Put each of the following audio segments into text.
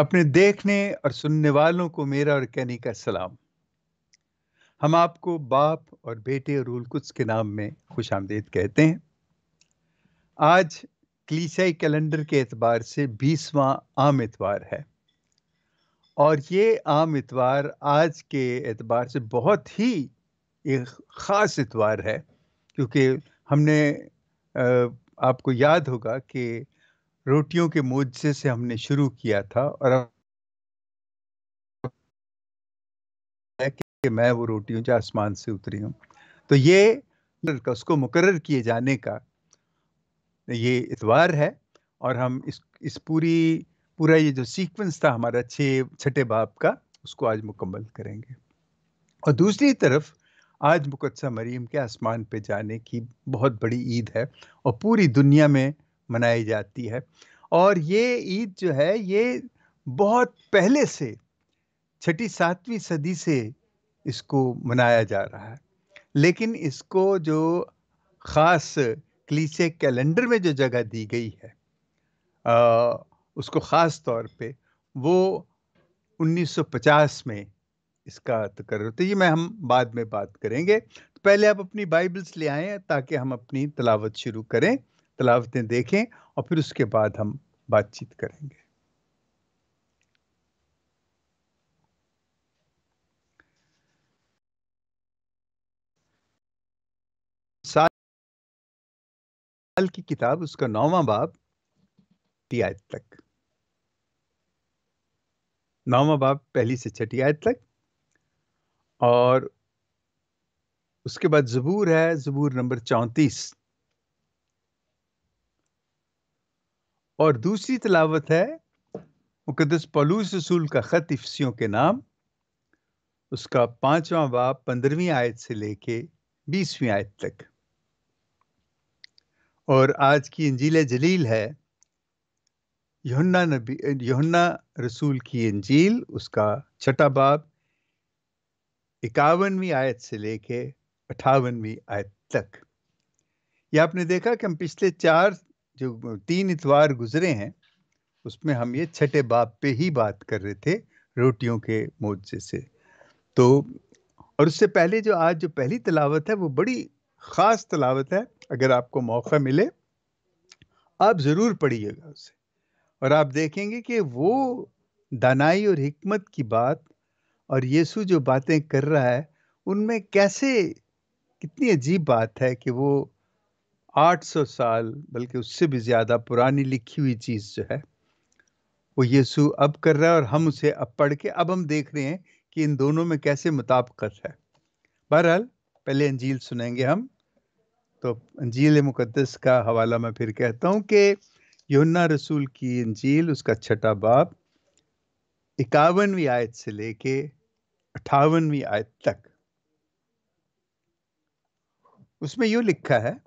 अपने देखने और सुनने वालों को मेरा और कैनी का सलाम हम आपको बाप और बेटे और उलकुस के नाम में खुश आमदेद कहते हैं आज क्लीसाई कैलेंडर के एतबार से बीसवां आम इतवार है और ये आम इतवार आज के एतबार से बहुत ही एक ख़ास इतवार है क्योंकि हमने आपको याद होगा कि रोटियों के मोजे से हमने शुरू किया था और कि मैं वो रोटियों जो आसमान से उतरी हूँ तो ये उसको मुकर किए जाने का ये इतवार है और हम इस इस पूरी पूरा ये जो सीक्वेंस था हमारा छः छठे बाप का उसको आज मुकम्मल करेंगे और दूसरी तरफ आज मुकदसा मरीम के आसमान पे जाने की बहुत बड़ी ईद है और पूरी दुनिया में मनाई जाती है और ये ईद जो है ये बहुत पहले से छठी सातवीं सदी से इसको मनाया जा रहा है लेकिन इसको जो ख़ास क्लीसे कैलेंडर में जो जगह दी गई है आ, उसको ख़ास तौर पे वो 1950 में इसका तकर तो ये मैं हम बाद में बात करेंगे तो पहले आप अपनी बाइबल्स ले आएँ ताकि हम अपनी तलावत शुरू करें तलावतें देखें और फिर उसके बाद हम बातचीत करेंगे साल की किताब उसका नौवा बाब आयत तक नौवा बाब पहली से छठी आयत तक और उसके बाद जबूर है जबूर नंबर चौंतीस और दूसरी तलावत है मुकदस पलूस रसूल का ख़त इफ्सियों के नाम उसका पांचवा बाप पंद्रहवीं आयत से लेके बीसवीं आयत तक और आज की इंजील जलील है यहुन्ना नबी युन्ना रसूल की इंजील उसका छठा बाप इक्यावनवीं आयत से लेके अठावनवीं आयत तक ये आपने देखा कि हम पिछले चार जो तीन इतवार गुजरे हैं उसमें हम ये छठे बाप पे ही बात कर रहे थे रोटियों के मोजे से तो और उससे पहले जो आज जो पहली तलावत है वो बड़ी ख़ास तलावत है अगर आपको मौका मिले आप ज़रूर पढ़िएगा उसे और आप देखेंगे कि वो दानाई और हमत की बात और यीशु जो बातें कर रहा है उनमें कैसे कितनी अजीब बात है कि वो 800 साल बल्कि उससे भी ज़्यादा पुरानी लिखी हुई चीज़ जो है वो यीशु अब कर रहा है और हम उसे अब पढ़ के अब हम देख रहे हैं कि इन दोनों में कैसे मुताबकत है बहरहाल पहले अंजील सुनेंगे हम तो अंजील मुकदस का हवाला मैं फिर कहता हूँ कि योन्ना रसूल की अंजील उसका छठा बाप इक्यावनवी आयत से लेके अठावनवीं आयत तक उसमें यू लिखा है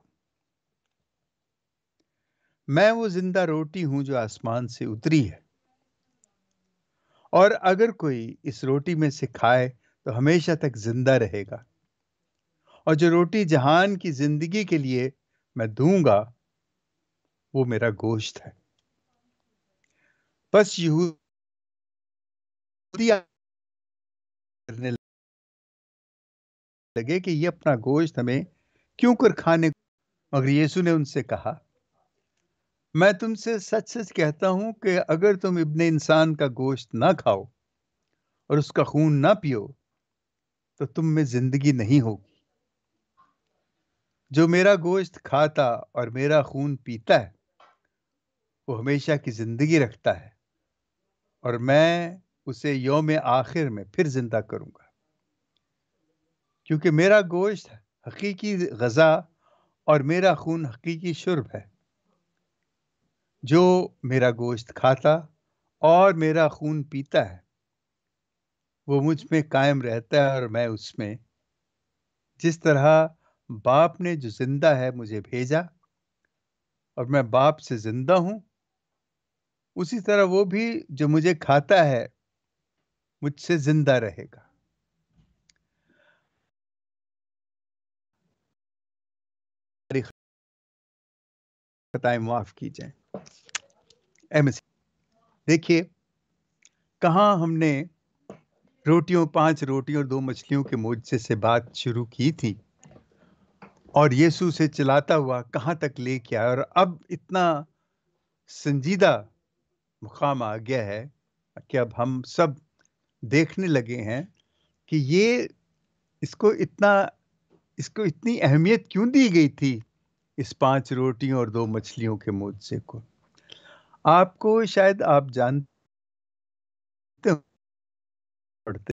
मैं वो जिंदा रोटी हूं जो आसमान से उतरी है और अगर कोई इस रोटी में से खाए तो हमेशा तक जिंदा रहेगा और जो रोटी जहान की जिंदगी के लिए मैं दूंगा वो मेरा गोश्त है बस करने लगे कि ये अपना गोश्त हमें क्यों कर खाने मगर यीशु ने उनसे कहा मैं तुमसे सच सच कहता हूं कि अगर तुम इबन इंसान का गोश्त ना खाओ और उसका खून ना पियो तो तुम में जिंदगी नहीं होगी जो मेरा गोश्त खाता और मेरा खून पीता है वो हमेशा की जिंदगी रखता है और मैं उसे योम आखिर में फिर जिंदा करूंगा क्योंकि मेरा गोश्त हकीकी गज़ा और मेरा खून हकीकी शुरब है जो मेरा गोश्त खाता और मेरा खून पीता है वो मुझ में कायम रहता है और मैं उसमें जिस तरह बाप ने जो जिंदा है मुझे भेजा और मैं बाप से जिंदा हूं उसी तरह वो भी जो मुझे खाता है मुझसे जिंदा रहेगा माफ की जाए एमएससी देखिए कहा हमने रोटियों पांच रोटियों और दो मछलियों के मोजे से बात शुरू की थी और यीशु से चलाता हुआ कहाँ तक ले के आया और अब इतना संजीदा मुकाम आ गया है कि अब हम सब देखने लगे हैं कि ये इसको इतना इसको इतनी अहमियत क्यों दी गई थी इस पांच रोटियों और दो मछलियों के मोजे को आपको शायद आप जानते पढ़ते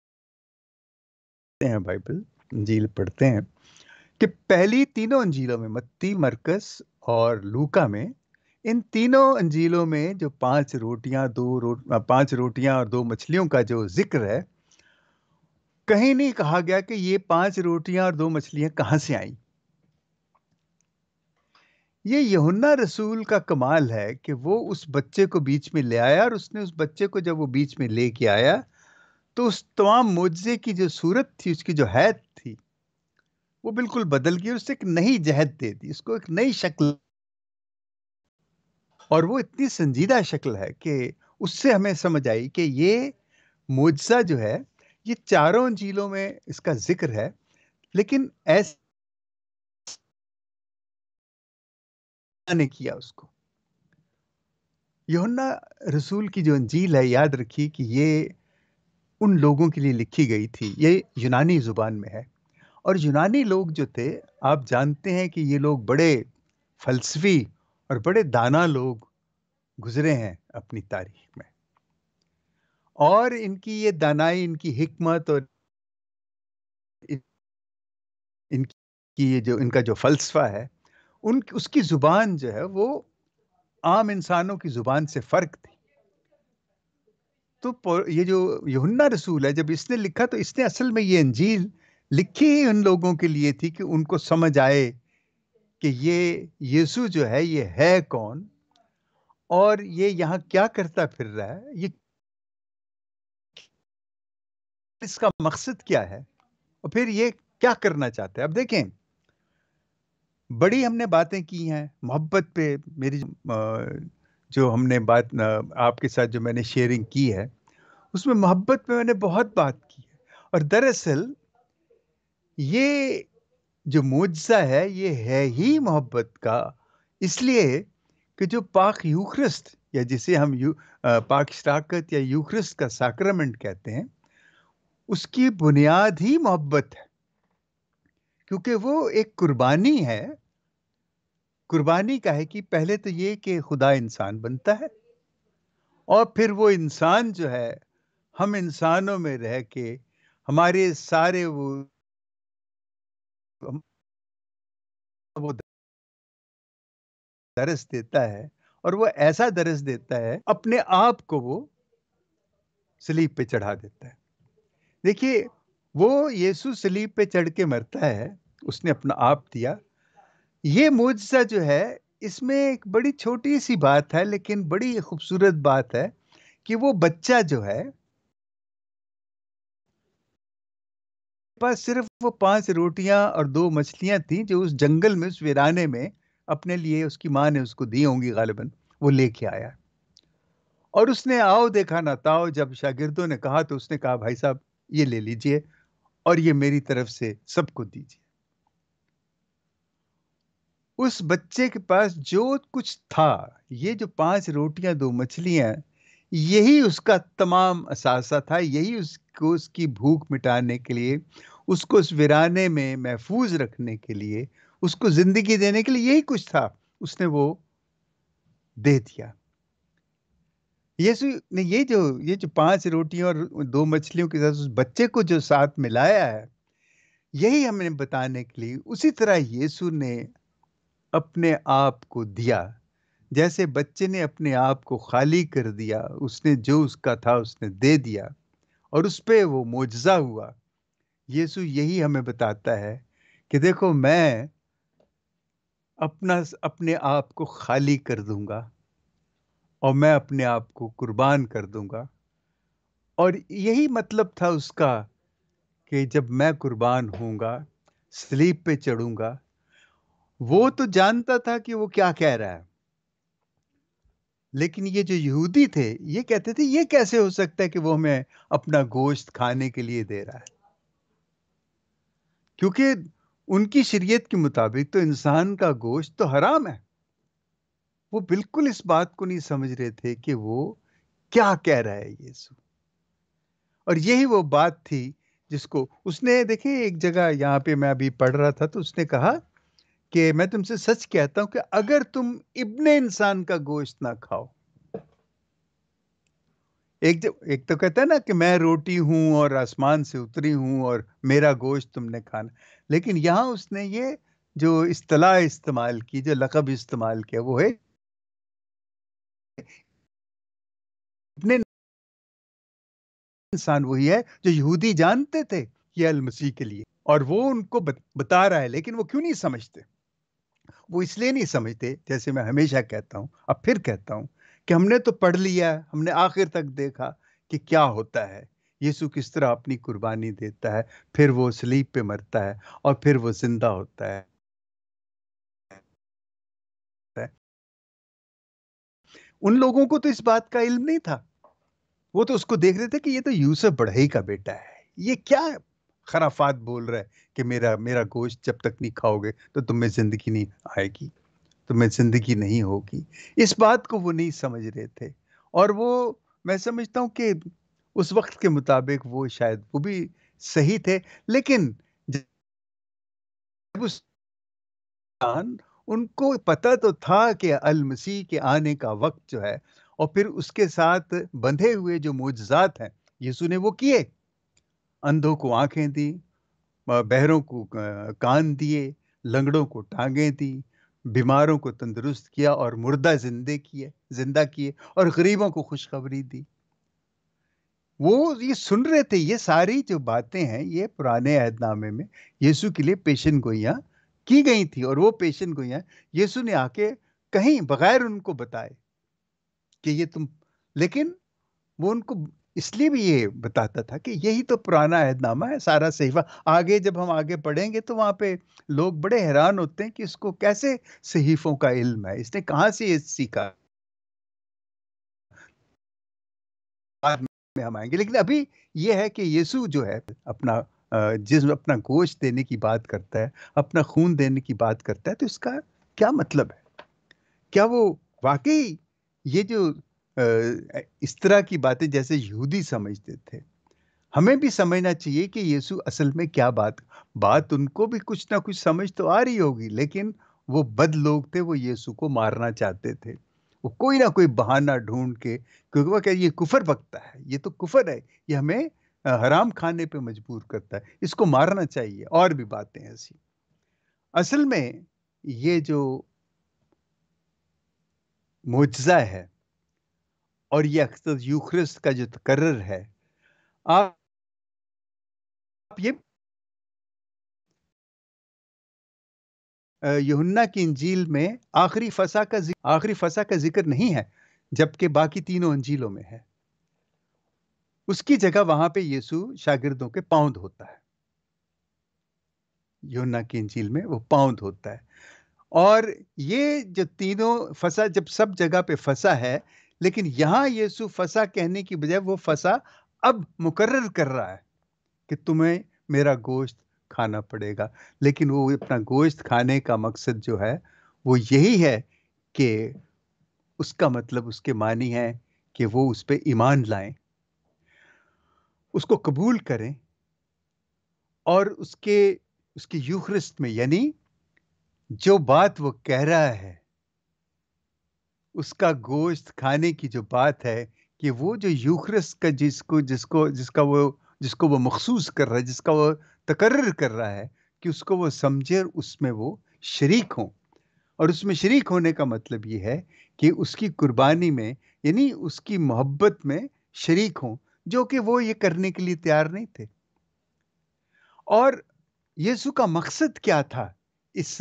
हैं बाइबल अंजील पढ़ते हैं कि पहली तीनों अंजीलों में मत्ती मरकस और लूका में इन तीनों अंजीलों में जो पांच रोटियां दो रो, पांच रोटियां और दो मछलियों का जो जिक्र है कहीं नहीं कहा गया कि ये पांच रोटियां और दो मछलियां कहाँ से आई ये यहुन्ना रसूल का कमाल है कि वो उस बच्चे को बीच में ले आया और उसने उस बच्चे को जब वो बीच में लेके आया तो उस तमाम मुआजे की जो सूरत थी उसकी जो हैत थी वो बिल्कुल बदल गई और उससे एक नई जहद दे दी उसको एक नई शक्ल और वो इतनी संजीदा शक्ल है कि उससे हमें समझ आई कि ये मुआजा जो है ये चारों झीलों में इसका जिक्र है लेकिन ऐसे ने किया उसको योन्ना रसूल की जो अंजील है याद रखिए कि ये उन लोगों के लिए लिखी गई थी ये यूनानी ज़ुबान में है और यूनानी लोग जो थे आप जानते हैं कि ये लोग बड़े फलसफी और बड़े दाना लोग गुजरे हैं अपनी तारीख में और इनकी ये दानाई इनकी हिकमत और इनकी ये जो इनका जो फलसफा है उन उसकी जुबान जो है वो आम इंसानों की जुबान से फर्क थी तो ये जो यहुन्ना रसूल है जब इसने लिखा तो इसने असल में ये अंजील लिखी ही उन लोगों के लिए थी कि उनको समझ आए कि ये यीशु जो है ये है कौन और ये यहाँ क्या करता फिर रहा है ये इसका मकसद क्या है और फिर ये क्या करना चाहते हैं अब देखें बड़ी हमने बातें की हैं मोहब्बत पे मेरी जो हमने बात आपके साथ जो मैंने शेयरिंग की है उसमें मोहब्बत पे मैंने बहुत बात की है और दरअसल ये जो मुआजा है ये है ही मोहब्बत का इसलिए कि जो पाक यूख्रस्त या जिसे हम यू पाक शराकत या यूख्रिस्त का साक्रमेंट कहते हैं उसकी बुनियाद ही मोहब्बत है क्योंकि वो एक कुर्बानी है कुर्बानी का है कि पहले तो ये कि खुदा इंसान बनता है और फिर वो इंसान जो है हम इंसानों में रह के हमारे सारे वो वो दरस देता है और वो ऐसा दरस देता है अपने आप को वो सलीब पे चढ़ा देता है देखिए वो यीशु सलीब पे चढ़ के मरता है उसने अपना आप दिया ये मुआवजा जो है इसमें एक बड़ी छोटी सी बात है लेकिन बड़ी खूबसूरत बात है कि वो बच्चा जो है पास सिर्फ वो पांच रोटियां और दो मछलियां थी जो उस जंगल में उस वीराने में अपने लिए उसकी माँ ने उसको दी होंगी गालिबन वो लेके आया और उसने आओ देखा ना ताओ जब शागिर्दों ने कहा तो उसने कहा भाई साहब ये ले लीजिए और ये मेरी तरफ से सबको दीजिए उस बच्चे के पास जो कुछ था ये जो पांच रोटियां दो मछलियां यही उसका तमाम असासा था यही उसको उसकी भूख मिटाने के लिए उसको उस वीराने में महफूज रखने के लिए उसको जिंदगी देने के लिए यही कुछ था उसने वो दे दिया यीशु ने ये जो ये जो पांच रोटियों और दो मछलियों के साथ उस बच्चे को जो साथ मिलाया है यही हमने बताने के लिए उसी तरह यीशु ने अपने आप को दिया जैसे बच्चे ने अपने आप को खाली कर दिया उसने जो उसका था उसने दे दिया और उस पर वो मुआजा हुआ यीशु यही हमें बताता है कि देखो मैं अपना अपने आप को खाली कर दूंगा और मैं अपने आप को कुर्बान कर दूंगा और यही मतलब था उसका कि जब मैं कुर्बान होऊंगा स्लीप पे चढ़ूंगा वो तो जानता था कि वो क्या कह रहा है लेकिन ये जो यहूदी थे ये कहते थे ये कैसे हो सकता है कि वो हमें अपना गोश्त खाने के लिए दे रहा है क्योंकि उनकी शरीयत के मुताबिक तो इंसान का गोश्त तो हराम है वो बिल्कुल इस बात को नहीं समझ रहे थे कि वो क्या कह रहा है यीशु और यही वो बात थी जिसको उसने देखे एक जगह यहाँ पे मैं अभी पढ़ रहा था तो उसने कहा कि मैं तुमसे सच कहता हूं कि अगर तुम इब्ने इंसान का गोश्त ना खाओ एक जब तो, एक तो कहता है ना कि मैं रोटी हूं और आसमान से उतरी हूं और मेरा गोश्त तुमने खाना लेकिन यहां उसने ये जो इस्तलाह इस्तेमाल की जो लकब इस्तेमाल किया वो है इब्ने इंसान वही है जो यहूदी जानते थे कि अल मसीह के लिए और वो उनको बता रहा है लेकिन वो क्यों नहीं समझते वो इसलिए नहीं समझते जैसे मैं हमेशा कहता हूँ अब फिर कहता हूँ कि हमने तो पढ़ लिया है हमने आखिर तक देखा कि क्या होता है यीशु किस तरह अपनी कुर्बानी देता है फिर वो स्लीप पे मरता है और फिर वो जिंदा होता है उन लोगों को तो इस बात का इल्म नहीं था वो तो उसको देख रहे थे कि ये तो यूसुफ बढ़ई का बेटा है ये क्या खराफात बोल रहा है कि मेरा मेरा गोश्त जब तक नहीं खाओगे तो तुम्हें ज़िंदगी नहीं आएगी तुम्हें ज़िंदगी नहीं होगी इस बात को वो नहीं समझ रहे थे और वो मैं समझता हूँ कि उस वक्त के मुताबिक वो शायद वो भी सही थे लेकिन उस उनको पता तो था कि अल मसीह के आने का वक्त जो है और फिर उसके साथ बंधे हुए जो मोजात हैं यीशु ने वो किए अंधों को आंखें दी बहरों को कान दिए लंगड़ों को टांगें दी बीमारों को तंदुरुस्त किया और मुर्दा जिंदे किए जिंदा किए और गरीबों को खुशखबरी दी वो ये सुन रहे थे ये सारी जो बातें हैं ये पुराने ऐदनामे में यीशु के लिए पेशन गोइयाँ की गई थी और वो पेशन गोइयाँ यीशु ने आके कहीं बगैर उनको बताए कि ये तुम लेकिन वो उनको इसलिए भी ये बताता था कि यही तो पुराना अहदनामा है सारा सहीफा आगे जब हम आगे पढ़ेंगे तो वहाँ पे लोग बड़े हैरान होते हैं कि इसको कैसे सहीफों का इल्म है इसने कहाँ से ये सीखा बाद में हम आएंगे लेकिन अभी ये है कि यीशु जो है अपना जिसम अपना गोश्त देने की बात करता है अपना खून देने की बात करता है तो इसका क्या मतलब है क्या वो वाकई ये जो इस तरह की बातें जैसे यहूदी समझते थे हमें भी समझना चाहिए कि यीशु असल में क्या बात बात उनको भी कुछ ना कुछ समझ तो आ रही होगी लेकिन वो बद लोग थे वो यीशु को मारना चाहते थे वो कोई ना कोई बहाना ढूंढ के क्योंकि वो कह ये कुफर बकता है ये तो कुफर है ये हमें हराम खाने पे मजबूर करता है इसको मारना चाहिए और भी बातें ऐसी असल में ये जो मुआजा है और ये अक्सर यूख्रिस्ट का जो तकर्र है आप ये यहुन्ना की इंजील में आखिरी फसा का आखिरी फसा का जिक्र नहीं है जबकि बाकी तीनों अंजीलों में है उसकी जगह वहां पे यीशु शागिर्दों के पाउंड होता है योना की इंजील में वो पाउंड होता है और ये जो तीनों फसा जब सब जगह पे फसा है लेकिन यहां यीशु फसा कहने की बजाय वो फसा अब मुकर्र कर रहा है कि तुम्हें मेरा गोश्त खाना पड़ेगा लेकिन वो अपना गोश्त खाने का मकसद जो है वो यही है कि उसका मतलब उसके मानी है कि वो उस पर ईमान लाएं उसको कबूल करें और उसके उसकी यूख्रिस्त में यानी जो बात वो कह रहा है उसका गोश्त खाने की जो बात है कि वो जो यूखरस का जिसको जिसको जिसका वो जिसको वो मखसूस कर रहा है जिसका वो तकर्र कर रहा है कि उसको वो समझे और उसमें वो शरीक हों और उसमें शरीक होने का मतलब ये है कि उसकी कुर्बानी में यानी उसकी मोहब्बत में शरीक हों जो कि वो ये करने के लिए तैयार नहीं थे और यीशु का मकसद क्या था इस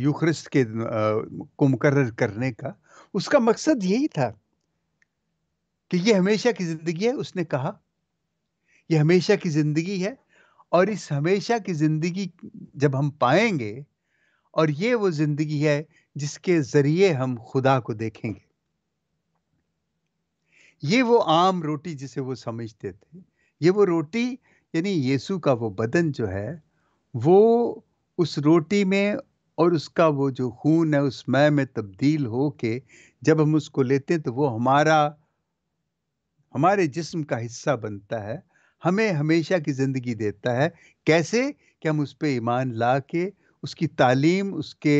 यूक्रिस्ट के को मुकर करने का उसका मकसद यही था कि ये हमेशा की ज़िंदगी है उसने कहा ये हमेशा की ज़िंदगी है और इस हमेशा की ज़िंदगी जब हम पाएंगे और ये वो ज़िंदगी है जिसके ज़रिए हम खुदा को देखेंगे ये वो आम रोटी जिसे वो समझते थे ये वो रोटी यानी यीशु का वो बदन जो है वो उस रोटी में और उसका वो जो खून है उस मय में तब्दील हो के जब हम उसको लेते हैं तो वो हमारा हमारे जिस्म का हिस्सा बनता है हमें हमेशा की ज़िंदगी देता है कैसे कि हम उस पर ईमान ला के उसकी तालीम उसके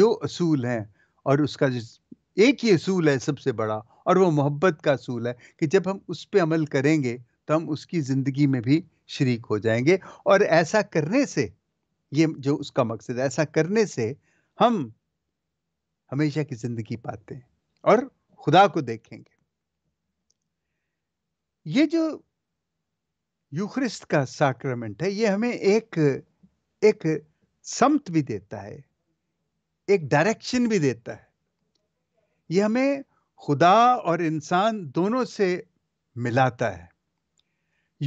जो असूल हैं और उसका एक ही असूल है सबसे बड़ा और वो मोहब्बत का असूल है कि जब हम उस पर अमल करेंगे तो हम उसकी ज़िंदगी में भी शरीक हो जाएंगे और ऐसा करने से ये जो उसका मकसद है ऐसा करने से हम हमेशा की जिंदगी पाते हैं और खुदा को देखेंगे ये जो यूख्रिस्ट का साक्रमेंट है ये हमें एक एक समत भी देता है एक डायरेक्शन भी देता है ये हमें खुदा और इंसान दोनों से मिलाता है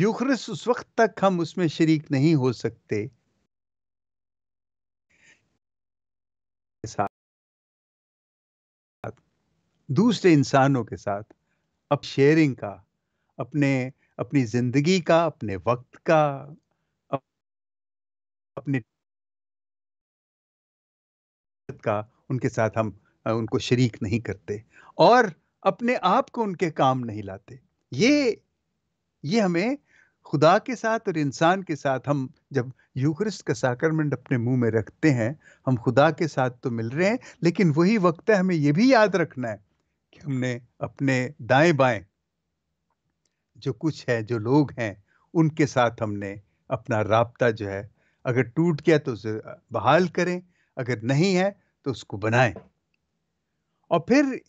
यूख्रिस्ट उस वक्त तक हम उसमें शरीक नहीं हो सकते दूसरे इंसानों के साथ अब शेयरिंग का अपने अपनी जिंदगी का अपने वक्त का अपने का उनके साथ हम उनको शरीक नहीं करते और अपने आप को उनके काम नहीं लाते ये ये हमें खुदा के साथ और इंसान के साथ हम जब यूक्रिस्ट का साकरमेंट अपने मुंह में रखते हैं हम खुदा के साथ तो मिल रहे हैं लेकिन वही वक्त है हमें ये भी याद रखना है कि हमने अपने दाएं बाएं जो कुछ है जो लोग हैं उनके साथ हमने अपना रबता जो है अगर टूट गया तो उसे बहाल करें अगर नहीं है तो उसको बनाएं और फिर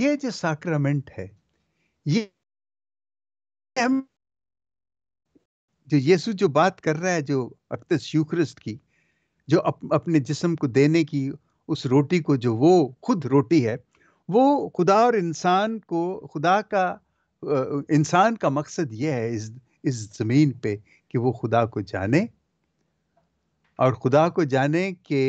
ये जो साक्रामेंट है ये हम जो यीशु जो बात कर रहा है जो अक्तस यूख्रिस्ट की जो अप, अपने जिस्म को देने की उस रोटी को जो वो खुद रोटी है वो खुदा और इंसान को खुदा का इंसान का मकसद ये है इस इस ज़मीन पे कि वो खुदा को जाने और खुदा को जाने के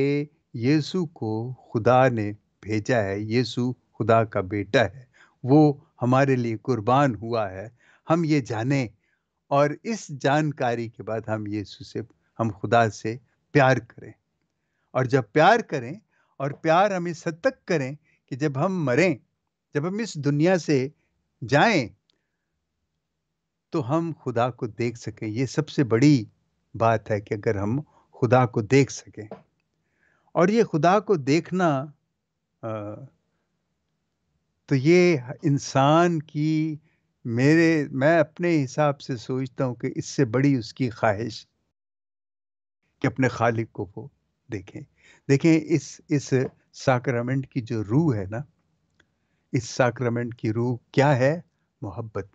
यीशु को खुदा ने भेजा है यीशु खुदा का बेटा है वो हमारे लिए कुर्बान हुआ है हम ये जाने और इस जानकारी के बाद हम यीशु से हम खुदा से प्यार करें और जब प्यार करें और प्यार हम इस हद तक करें कि जब हम मरें जब हम इस दुनिया से जाएं तो हम खुदा को देख सकें ये सबसे बड़ी बात है कि अगर हम खुदा को देख सकें और ये खुदा को देखना तो ये इंसान की मेरे मैं अपने हिसाब से सोचता हूँ कि इससे बड़ी उसकी ख्वाहिश कि अपने खालिक को वो देखें देखें इस इस साक्रामेंट की जो रूह है ना इस साक्रामेंट की रूह क्या है मोहब्बत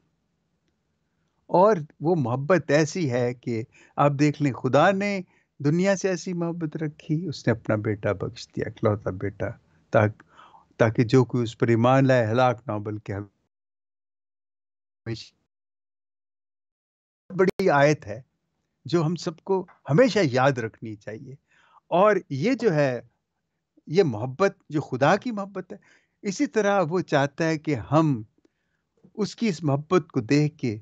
और वो मोहब्बत ऐसी है कि आप देख लें खुदा ने दुनिया से ऐसी मोहब्बत रखी उसने अपना बेटा बख्श दिया इकलौता बेटा ताकि ताकि जो कोई उस पर ईमान लाए हलाक ना बल्कि बड़ी आयत है जो हम सबको हमेशा याद रखनी चाहिए और ये जो है ये मोहब्बत जो खुदा की मोहब्बत है इसी तरह वो चाहता है कि हम उसकी इस मोहब्बत को देख के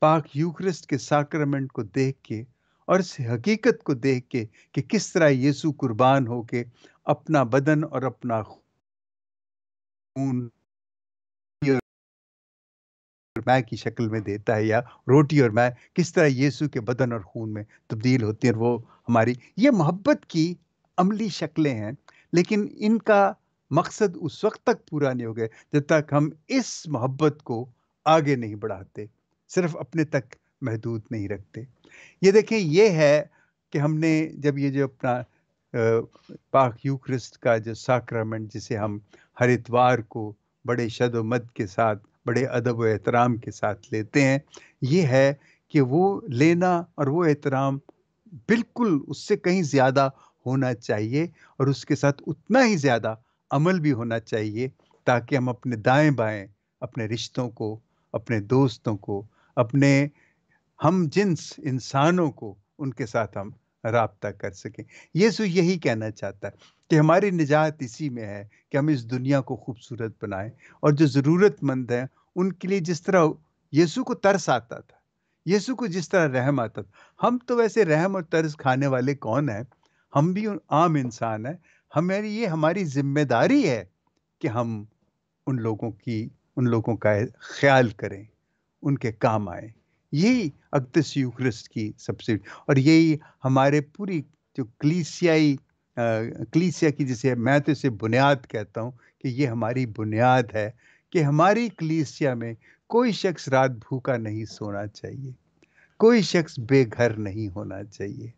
पाक यूक्रिस्ट के साक्रमेंट को देख के और इस हकीकत को देख के कि किस तरह यीशु कुर्बान हो के अपना बदन और अपना खून मैं की शक्ल में देता है या रोटी और मैं किस तरह यीशु के बदन और खून में तब्दील होती है वो हमारी ये मोहब्बत की अमली शक्लें हैं लेकिन इनका मकसद उस वक्त तक पूरा नहीं हो गया जब तक हम इस मोहब्बत को आगे नहीं बढ़ाते सिर्फ अपने तक महदूद नहीं रखते ये देखें ये है कि हमने जब ये जो अपना पाक यूक्रिस्ट का जो साक्रामेंट जिसे हम हर इतवार को बड़े शद मद के साथ बड़े अदब व एहतराम के साथ लेते हैं ये है कि वो लेना और वो एहतराम बिल्कुल उससे कहीं ज़्यादा होना चाहिए और उसके साथ उतना ही ज़्यादा अमल भी होना चाहिए ताकि हम अपने दाएं बाएं अपने रिश्तों को अपने दोस्तों को अपने हम जिन्स इंसानों को उनके साथ हम रबता कर सकें यीशु यही कहना चाहता है कि हमारी निजात इसी में है कि हम इस दुनिया को खूबसूरत बनाएं और जो ज़रूरतमंद हैं उनके लिए जिस तरह यीशु को तरस आता था यीशु को जिस तरह रहम आता था हम तो वैसे रहम और तर्स खाने वाले कौन हैं हम भी आम इंसान हैं हमारी ये हमारी जिम्मेदारी है कि हम उन लोगों की उन लोगों का ख्याल करें उनके काम आए यही अक्तस यूक्रिस्ट की सबसे और यही हमारे पूरी जो क्लीसियाई क्लीसिया की जिसे मैं तो इसे बुनियाद कहता हूँ कि ये हमारी बुनियाद है कि हमारी क्लीसिया में कोई शख्स रात भूखा नहीं सोना चाहिए कोई शख्स बेघर नहीं होना चाहिए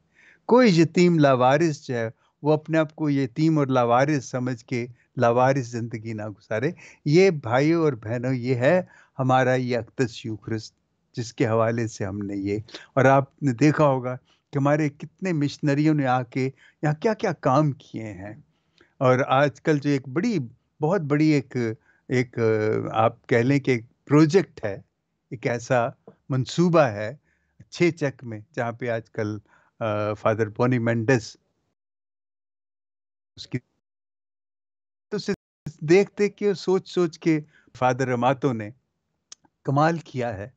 कोई यतीम लावारिस जो है वो अपने आप को यतीम और लावारिस समझ के लावारिस ज़िंदगी ना गुजारे ये भाइयों और बहनों ये है हमारा ये अक्तस यूख्रस्त जिसके हवाले से हमने ये और आपने देखा होगा कि हमारे कितने मिशनरियों ने आके यहाँ क्या क्या काम किए हैं और आजकल जो एक बड़ी बहुत बड़ी एक एक आप कह लें कि एक प्रोजेक्ट है एक ऐसा मंसूबा है छः चक में जहाँ पे आजकल फादर बोनी मेंडेस उसकी तो देख देख के सोच सोच के फादर रमातो ने कमाल किया है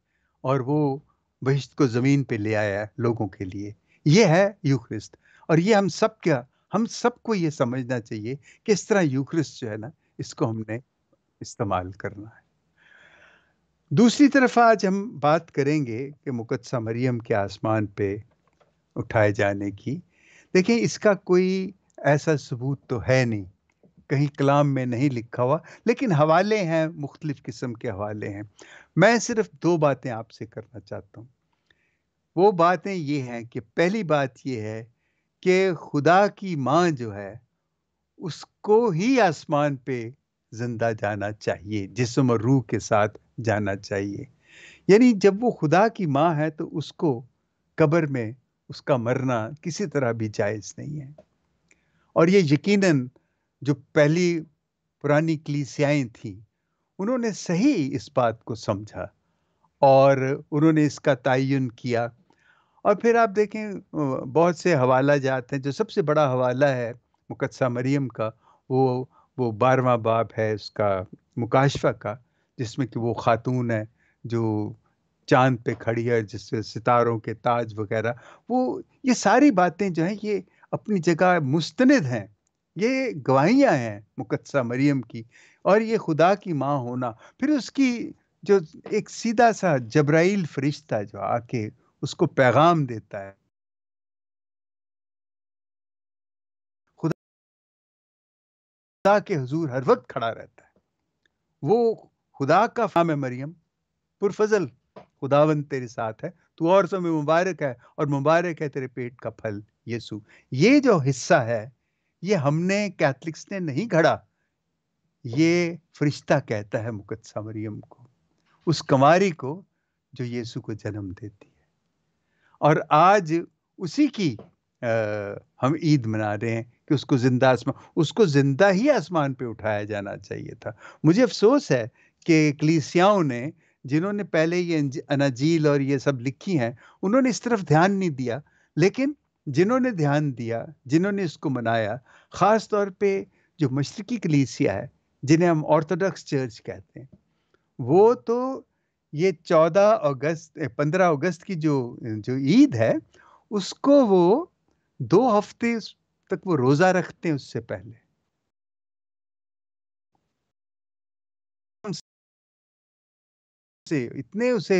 और वो बहिश्त को ज़मीन पे ले आया लोगों के लिए ये है यूख्रिस्ट और ये हम सब क्या हम सबको ये समझना चाहिए कि इस तरह यूख्रिस्ट जो है ना इसको हमने इस्तेमाल करना है दूसरी तरफ आज हम बात करेंगे कि मुकदसा मरियम के आसमान पे उठाए जाने की देखिए इसका कोई ऐसा सबूत तो है नहीं कहीं कलाम में नहीं लिखा हुआ लेकिन हवाले हैं मुख्तलिफ किस्म के हवाले हैं मैं सिर्फ दो बातें आपसे करना चाहता हूँ वो बातें ये हैं कि पहली बात ये है कि खुदा की माँ जो है उसको ही आसमान पे जिंदा जाना चाहिए जिसम और रूह के साथ जाना चाहिए यानी जब वो खुदा की माँ है तो उसको कब्र में उसका मरना किसी तरह भी जायज़ नहीं है और ये यकीनन जो पहली पुरानी कलीसियाएँ थीं उन्होंने सही इस बात को समझा और उन्होंने इसका तयन किया और फिर आप देखें बहुत से हवाला जाते हैं जो सबसे बड़ा हवाला है मुकदसा मरियम का वो वो बारवा बाप है उसका मुकाशफा का जिसमें कि वो ख़ातून है जो चांद पे खड़ी है जिससे सितारों के ताज वगैरह वो ये सारी बातें जो हैं ये अपनी जगह मुस्तनद हैं ये गवाहियाँ हैं मुकदसा मरियम की और ये खुदा की माँ होना फिर उसकी जो एक सीधा सा जब्राइल फरिश्ता जो आके उसको पैगाम देता है खुदा के हजूर हर वक्त खड़ा रहता है वो खुदा का फाम मरियम पुरफजल खुदावन तेरे साथ है तू और समय मुबारक है और मुबारक है तेरे पेट का फल यीशु ये जो हिस्सा है ये हमने कैथलिक्स ने नहीं घड़ा ये फरिश्ता कहता है मुकदसा मरियम को उस कमारी को जो यीशु को जन्म देती है और आज उसी की आ, हम ईद मना रहे हैं कि उसको जिंदा आसमान उसको जिंदा ही आसमान पे उठाया जाना चाहिए था मुझे अफसोस है कि क्लीसियाओं ने जिन्होंने पहले ये अनाजील और ये सब लिखी हैं उन्होंने इस तरफ ध्यान नहीं दिया लेकिन जिन्होंने ध्यान दिया जिन्होंने इसको मनाया ख़ास तौर पे जो मशरकी कलीसिया है जिन्हें हम ऑर्थोडॉक्स चर्च कहते हैं वो तो ये चौदह अगस्त पंद्रह अगस्त की जो जो ईद है उसको वो दो हफ्ते तक वो रोज़ा रखते हैं उससे पहले से इतने उसे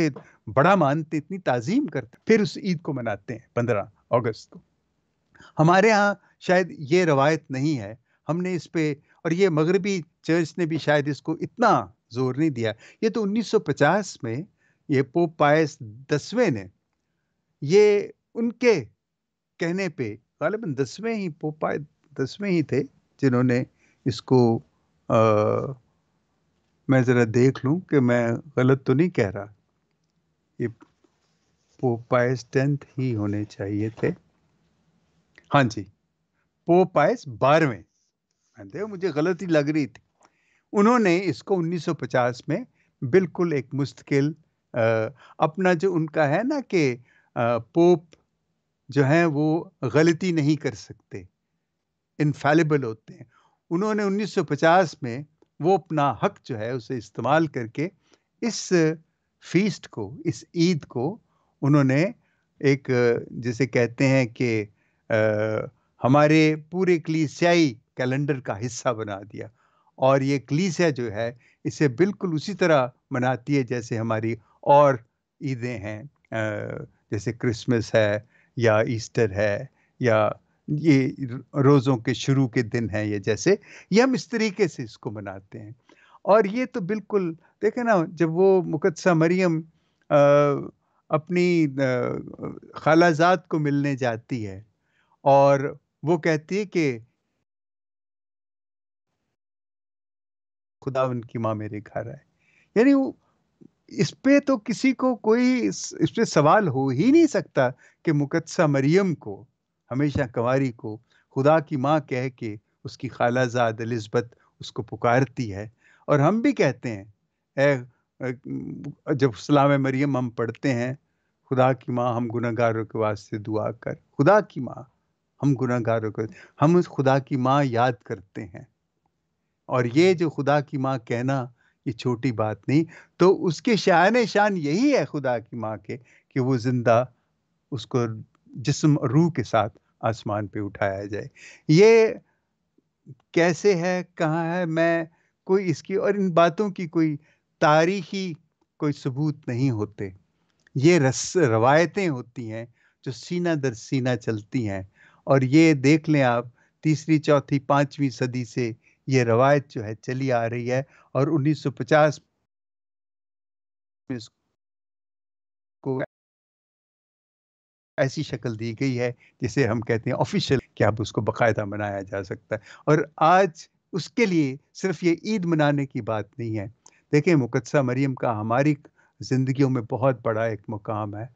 बड़ा मानते इतनी ताजीम करते फिर उस ईद को मनाते हैं पंद्रह अगस्त को हमारे यहाँ शायद ये रवायत नहीं है हमने इस पे और ये मगरबी चर्च ने भी शायद इसको इतना जोर नहीं दिया ये तो 1950 में ये पोप पायस दसवें ने ये उनके कहने पे गालिबा दसवें ही पोप पाय दसवें ही थे जिन्होंने इसको आ, मैं ज़रा देख लूं कि मैं गलत तो नहीं कह रहा ये पोपाइस टेंथ ही होने चाहिए थे हाँ जी पोपाइस बारहवें देखो मुझे गलती लग रही थी उन्होंने इसको 1950 में बिल्कुल एक मुस्तकिल अपना जो उनका है ना कि पोप जो है वो गलती नहीं कर सकते इनफेलेबल होते हैं उन्होंने 1950 में वो अपना हक जो है उसे इस्तेमाल करके इस फीस्ट को इस ईद को उन्होंने एक जिसे कहते हैं कि हमारे पूरे क्लीसियाई कैलेंडर का हिस्सा बना दिया और ये क्लीसिया जो है इसे बिल्कुल उसी तरह मनाती है जैसे हमारी और ईदें हैं जैसे क्रिसमस है या ईस्टर है या ये रोज़ों के शुरू के दिन हैं ये जैसे ये हम इस तरीके से इसको मनाते हैं और ये तो बिल्कुल देखे ना जब वो मुकदसा मरियम आ, अपनी खालाजात को मिलने जाती है और वो कहती है कि खुदा उनकी माँ मेरे घर आए यानी इस पे तो किसी को कोई इस, इस पे सवाल हो ही नहीं सकता कि मुकदसा मरियम को हमेशा कंवारी को खुदा की माँ कह के उसकी खालाजाद लिस्बत उसको पुकारती है और हम भी कहते हैं ए जब सलाम मरियम हम पढ़ते हैं खुदा की माँ हम गुनागारों के वास्ते दुआ कर खुदा की माँ हम गुनागारों के हम उस खुदा की माँ याद करते हैं और ये जो खुदा की माँ कहना ये छोटी बात नहीं तो उसके शान शान यही है खुदा की माँ के कि वो ज़िंदा उसको जिस्म रूह के साथ आसमान पे उठाया जाए ये कैसे है कहाँ है मैं कोई इसकी और इन बातों की कोई तारीखी कोई सबूत नहीं होते ये रस रवायतें होती हैं जो सीना दर सीना चलती हैं और ये देख लें आप तीसरी चौथी पाँचवीं सदी से ये रवायत जो है चली आ रही है और 1950 में इसको ऐसी शक्ल दी गई है जिसे हम कहते हैं ऑफिशियल कि अब उसको बाकायदा मनाया जा सकता है और आज उसके लिए सिर्फ ये ईद मनाने की बात नहीं है देखें मुकदसा मरियम का हमारी ज़िंदगियों में बहुत बड़ा एक मुकाम है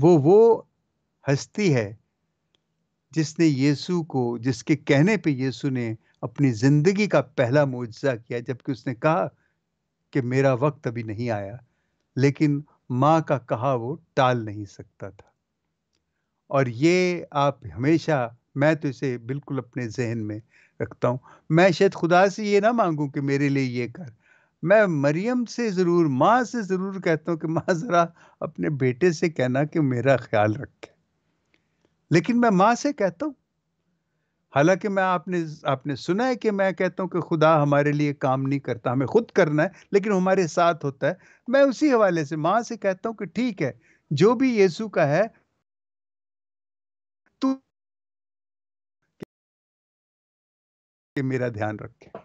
वो वो हस्ती है जिसने यीशु को जिसके कहने पे यीशु ने अपनी ज़िंदगी का पहला मुआजा किया जबकि उसने कहा कि मेरा वक्त अभी नहीं आया लेकिन माँ का कहा वो टाल नहीं सकता था और ये आप हमेशा मैं तो इसे बिल्कुल अपने जहन में रखता हूँ मैं शायद खुदा से ये ना मांगूँ कि मेरे लिए ये कर मैं मरियम से ज़रूर माँ से ज़रूर कहता हूँ कि माँ ज़रा अपने बेटे से कहना कि मेरा ख्याल रखे लेकिन मैं माँ से कहता हूँ हालांकि मैं आपने आपने सुना है कि मैं कहता हूँ कि खुदा हमारे लिए काम नहीं करता हमें खुद करना है लेकिन हमारे साथ होता है मैं उसी हवाले से माँ से कहता हूँ कि ठीक है जो भी यीशु का है कि मेरा ध्यान रखें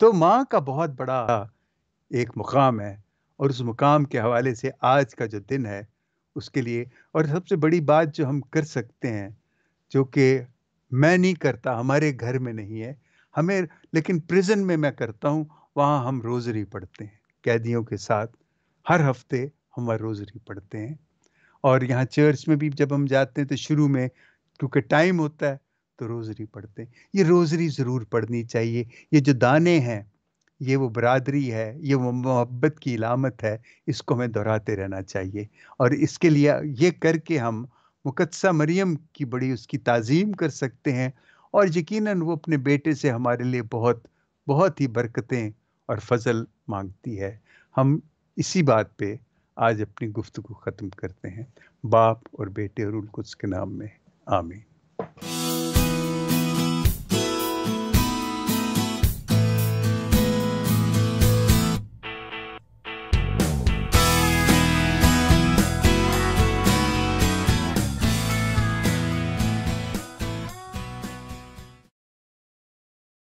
तो माँ का बहुत बड़ा एक मुकाम है और उस मुकाम के हवाले से आज का जो दिन है उसके लिए और सबसे बड़ी बात जो हम कर सकते हैं जो कि मैं नहीं करता हमारे घर में नहीं है हमें लेकिन प्रिजन में मैं करता हूँ वहाँ हम रोज़री पढ़ते हैं कैदियों के साथ हर हफ्ते हम वह रोज़री पढ़ते हैं और यहाँ चर्च में भी जब हम जाते हैं तो शुरू में क्योंकि टाइम होता है तो रोज़री पढ़ते हैं ये रोज़री ज़रूर पढ़नी चाहिए ये जो दाने हैं ये वो बरदरी है ये वो मोहब्बत की इलामत है इसको हमें दोहराते रहना चाहिए और इसके लिए ये करके हम मुकदसा मरियम की बड़ी उसकी तज़ीम कर सकते हैं और यकीनन वो अपने बेटे से हमारे लिए बहुत बहुत ही बरकतें और फजल मांगती है हम इसी बात पे आज अपनी गुफ्तु ख़त्म करते हैं बाप और बेटे और उनकुस के नाम में आमीन